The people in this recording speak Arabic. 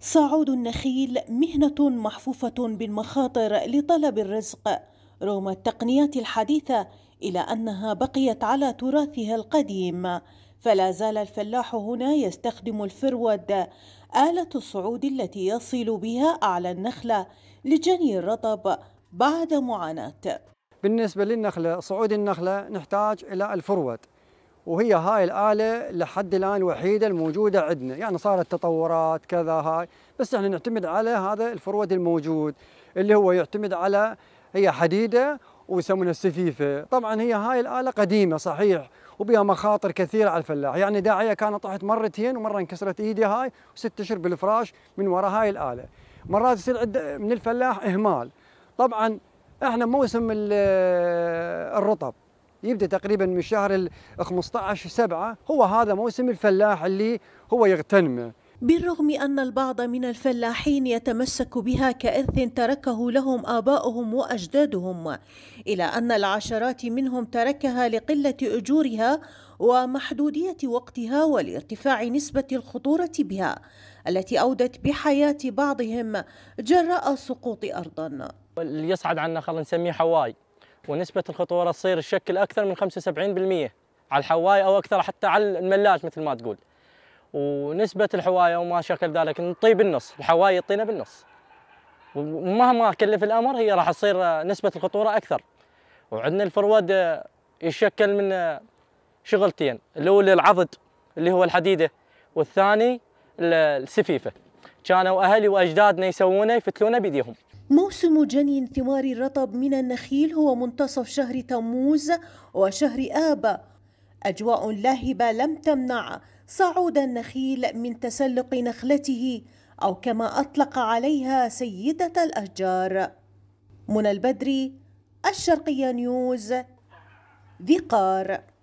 صعود النخيل مهنة محفوفة بالمخاطر لطلب الرزق رغم التقنيات الحديثة إلى أنها بقيت على تراثها القديم فلا زال الفلاح هنا يستخدم الفرود آلة الصعود التي يصل بها أعلى النخلة لجني الرطب بعد معاناة بالنسبة للنخلة صعود النخلة نحتاج إلى الفرود وهي هاي الآلة لحد الآن الوحيدة الموجودة عندنا يعني صارت تطورات كذا هاي بس احنا نعتمد على هذا الفرود الموجود اللي هو يعتمد على هي حديدة ويسمونها السفيفة طبعا هي هاي الآلة قديمة صحيح وبها مخاطر كثيرة على الفلاح يعني داعية كانت طاحت مرتين ومرة انكسرت إيدي هاي وست أشهر بالفراش من وراء هاي الآلة مرات يصير عند من الفلاح إهمال طبعا احنا موسم الرطب يبدا تقريبا من شهر 15 7 هو هذا موسم الفلاح اللي هو يغتنمه بالرغم أن البعض من الفلاحين يتمسك بها كإرث تركه لهم آباؤهم وأجدادهم إلى أن العشرات منهم تركها لقلة أجورها ومحدودية وقتها ولارتفاع نسبة الخطورة بها التي أودت بحياة بعضهم جراء سقوط أرضا اللي يصعد عنا خلينا نسميه حواي ونسبة الخطورة تصير تشكل أكثر من 75% على الحواية أو أكثر حتى على الملاج مثل ما تقول ونسبة الحواية وما شكل ذلك نطي بالنص الحواية يطينا بالنص ومهما كلف الأمر هي راح تصير نسبة الخطورة أكثر وعندنا الفرود يتشكل من شغلتين الأولى العضد اللي هو الحديدة والثاني السفيفة كانوا أهلي وأجدادنا يسوونه يفتلونه بيديهم موسم جني ثمار الرطب من النخيل هو منتصف شهر تموز وشهر آب أجواء لاهبة لم تمنع صعود النخيل من تسلق نخلته أو كما أطلق عليها سيدة الأشجار منى البدري الشرقية نيوز ذقار